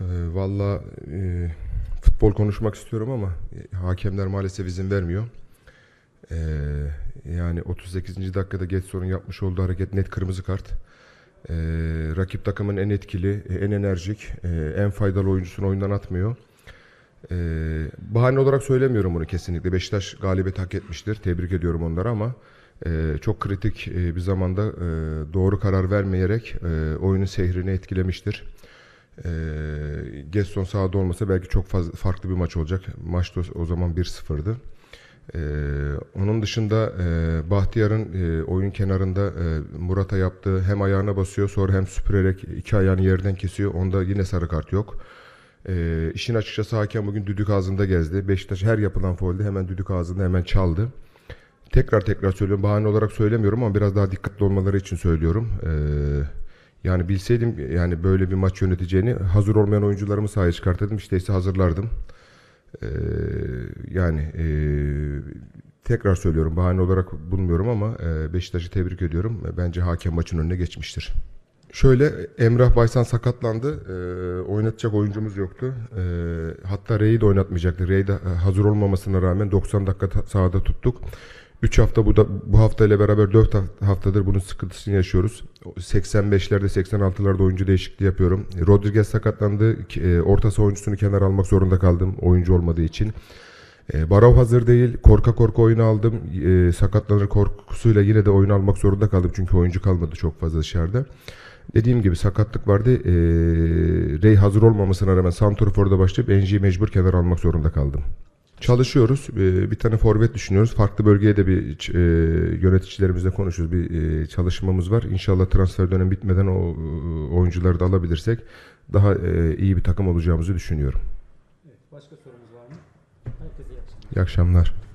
Ee, Valla e, futbol konuşmak istiyorum ama e, hakemler maalesef izin vermiyor. E, yani 38. dakikada geç sorun yapmış olduğu hareket net kırmızı kart. E, rakip takımın en etkili, e, en enerjik, e, en faydalı oyuncusunu oyundan atmıyor. E, bahane olarak söylemiyorum bunu kesinlikle. Beşiktaş galibiyet hak etmiştir. Tebrik ediyorum onları ama e, çok kritik e, bir zamanda e, doğru karar vermeyerek e, oyunun seyrini etkilemiştir. E, ee, Gaston sahada olmasa belki çok fazla farklı bir maç olacak. Maç da o zaman 1-0'dı. E, ee, onun dışında e, Bahtiyar'ın e, oyun kenarında e, Murat'a yaptığı hem ayağına basıyor sonra hem süpürerek iki ayağını yerden kesiyor. Onda yine sarı kart yok. E, işin açıkçası hakem bugün düdük ağzında gezdi. Beşiktaş her yapılan folde hemen düdük ağzında hemen çaldı. Tekrar tekrar söylüyorum. Bahane olarak söylemiyorum ama biraz daha dikkatli olmaları için söylüyorum. Eee yani bilseydim yani böyle bir maç yöneteceğini hazır olmayan oyuncularımı sahaya çıkartırdım. İşte hazırlardım. Ee, yani e, tekrar söylüyorum bahane olarak bulmuyorum ama e, Beşiktaş'ı tebrik ediyorum. Bence hakem maçın önüne geçmiştir. Şöyle Emrah Baysan sakatlandı. E, oynatacak oyuncumuz yoktu. Ee, e, hatta Rey'i de oynatmayacaktı. Rey de hazır olmamasına rağmen 90 dakika sahada tuttuk. 3 hafta bu, da, bu hafta ile beraber 4 haftadır bunun sıkıntısını yaşıyoruz. 85'lerde 86'larda oyuncu değişikliği yapıyorum. Rodriguez sakatlandı. E, orta saha oyuncusunu kenar almak zorunda kaldım oyuncu olmadığı için. E, Barov hazır değil. Korka korka oyunu aldım. E, sakatlanır korkusuyla yine de oyunu almak zorunda kaldım. Çünkü oyuncu kalmadı çok fazla dışarıda. Dediğim gibi sakatlık vardı. E, Rey hazır olmamasına rağmen Santorfor'da başlayıp Enji'yi mecbur kenar almak zorunda kaldım. Çalışıyoruz. Ee, bir tane forvet düşünüyoruz. Farklı bölgeye de bir e, yöneticilerimizle konuşuyoruz. Bir e, çalışmamız var. İnşallah transfer dönemi bitmeden o oyuncuları da alabilirsek daha e, iyi bir takım olacağımızı düşünüyorum. başka sorumuz var mı? Herkese iyi akşamlar. İyi akşamlar.